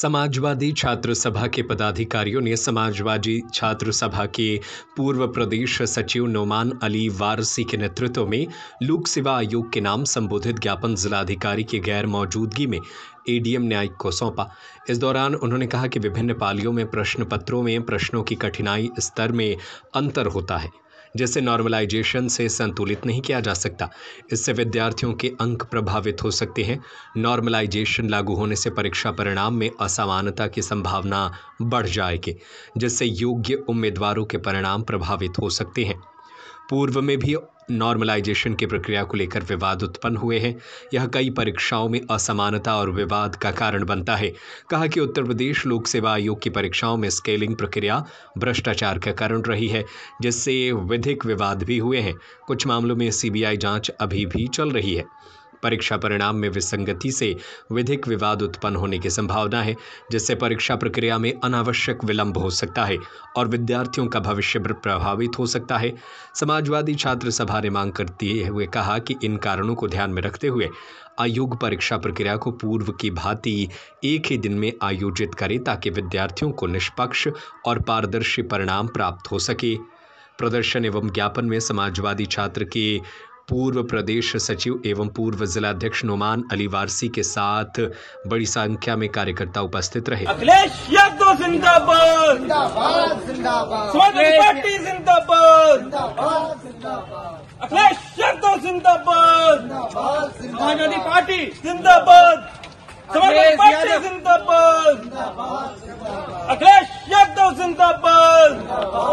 समाजवादी छात्र सभा के पदाधिकारियों ने समाजवादी छात्र सभा के पूर्व प्रदेश सचिव नोमान अली वारसी के नेतृत्व में लोक सेवा आयोग के नाम संबोधित ज्ञापन जिलाधिकारी के गैर मौजूदगी में एडीएम न्यायिक को सौंपा इस दौरान उन्होंने कहा कि विभिन्न पालियों में प्रश्न पत्रों में प्रश्नों की कठिनाई स्तर में अंतर होता है जिसे नॉर्मलाइजेशन से संतुलित नहीं किया जा सकता इससे विद्यार्थियों के अंक प्रभावित हो सकते हैं नॉर्मलाइजेशन लागू होने से परीक्षा परिणाम में असमानता की संभावना बढ़ जाएगी जिससे योग्य उम्मीदवारों के परिणाम प्रभावित हो सकते हैं पूर्व में भी नॉर्मलाइजेशन की प्रक्रिया को लेकर विवाद उत्पन्न हुए हैं यह कई परीक्षाओं में असमानता और विवाद का कारण बनता है कहा कि उत्तर प्रदेश लोक सेवा आयोग की परीक्षाओं में स्केलिंग प्रक्रिया भ्रष्टाचार का कारण रही है जिससे विधिक विवाद भी हुए हैं कुछ मामलों में सीबीआई जांच अभी भी चल रही है परीक्षा परिणाम में विसंगति से विधिक विवाद उत्पन्न होने की संभावना है जिससे परीक्षा प्रक्रिया में अनावश्यक विलंब हो सकता है और विद्यार्थियों का भविष्य प्रभावित हो सकता है समाजवादी छात्र सभा ने मांग करते हुए कहा कि इन कारणों को ध्यान में रखते हुए आयोग परीक्षा प्रक्रिया को पूर्व की भांति एक ही दिन में आयोजित करे ताकि विद्यार्थियों को निष्पक्ष और पारदर्शी परिणाम प्राप्त हो सके प्रदर्शन एवं ज्ञापन में समाजवादी छात्र के पूर्व प्रदेश सचिव एवं पूर्व जिलाध्यक्ष नुमान अली वारसी के साथ बड़ी संख्या में कार्यकर्ता उपस्थित रहे अखिलेश यादव जिंदाबाद जिंदाबाद अखिलेश यादव जिंदाबाद समाजवादी पार्टी जिंदाबाद समाजवादी पार्टी जिंदाबाद अखिलेश यादव जिंदाबाद